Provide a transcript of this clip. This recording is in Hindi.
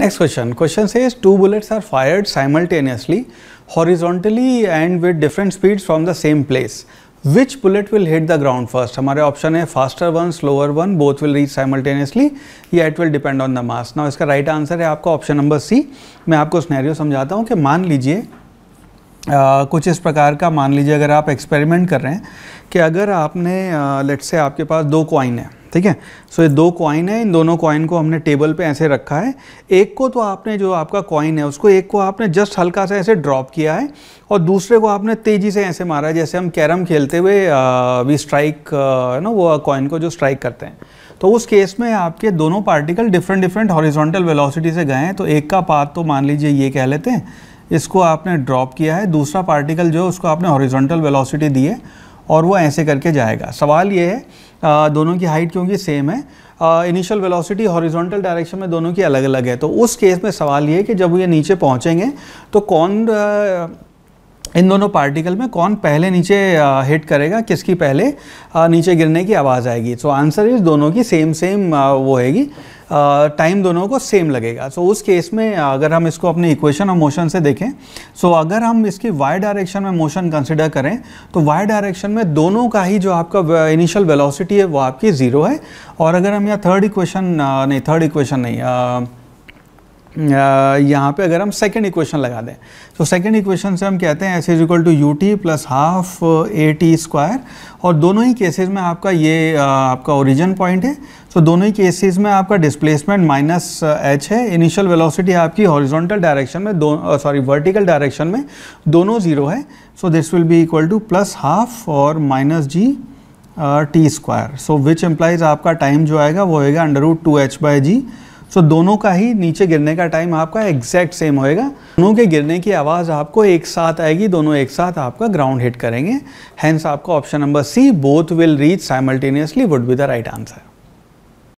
next question question says two bullets are fired simultaneously horizontally and with different speed from the same place which bullet will hit the ground first हमारे ऑप्शन है faster one slower one both will reach simultaneously या it will depend on the mass now इसका राइट right आंसर है आपका ऑप्शन नंबर सी मैं आपको स्नैरियो समझाता हूँ कि मान लीजिए कुछ इस प्रकार का मान लीजिए अगर आप एक्सपेरिमेंट कर रहे हैं कि अगर आपने लेट्स से आपके पास दो क्वाइन है ठीक है सो ये दो कॉइन है इन दोनों कॉइन को हमने टेबल पे ऐसे रखा है एक को तो आपने जो आपका कॉइन है उसको एक को आपने जस्ट हल्का सा ऐसे ड्रॉप किया है और दूसरे को आपने तेज़ी से ऐसे मारा है जैसे हम कैरम खेलते हुए वी स्ट्राइक है ना वो कॉइन को जो स्ट्राइक करते हैं तो उस केस में आपके दोनों particle different different horizontal velocity से गए हैं तो एक का पाथ तो मान लीजिए ये कह लेते हैं इसको आपने ड्रॉप किया है दूसरा पार्टिकल जो है उसको आपने हॉरिजोंटल वेलोसिटी दी है और वो ऐसे करके जाएगा सवाल ये है आ, दोनों की हाइट क्योंकि सेम है इनिशियल वेलोसिटी हॉरिजॉन्टल डायरेक्शन में दोनों की अलग अलग है तो उस केस में सवाल ये है कि जब ये नीचे पहुँचेंगे तो कौन आ, इन दोनों पार्टिकल में कौन पहले नीचे हिट करेगा किसकी पहले नीचे गिरने की आवाज़ आएगी सो आंसर इज दोनों की सेम सेम वो हैगी टाइम दोनों को सेम लगेगा सो so, उस केस में अगर हम इसको अपने इक्वेशन और मोशन से देखें सो so, अगर हम इसकी वाई डायरेक्शन में मोशन कंसिडर करें तो वाई डायरेक्शन में दोनों का ही जो आपका इनिशियल वेलोसिटी है वो आपकी ज़ीरो है और अगर हम यहाँ थर्ड इक्वेशन नहीं थर्ड इक्वेशन नहीं यहाँ पे अगर हम सेकेंड इक्वेशन लगा दें तो सेकेंड इक्वेशन से हम कहते हैं S is equal to U T plus half A T square और दोनों ही केसेस में आपका ये आपका ओरिजिन पॉइंट है तो दोनों ही केसेस में आपका डिस्प्लेसमेंट माइनस एच है इनिशियल वेलोसिटी आपकी हॉरिजॉन्टल डायरेक्शन में दो सॉरी वर्टिकल डायरेक्शन में दोनों ज़ीरो है so this will be equal to plus half और minus G T square so which implies आपका टाइम जो आएगा वो होगा under root two H by G so दोनों का ही नीचे गिरने का टाइम आपका एग्जैक्ट सेम होएगा दोनों के गिरने की आवाज़ आपको एक साथ आएगी दोनों एक साथ आपका ग्राउंड हिट करेंगे हैंस आपका option number C both will reach simultaneously would be the right answer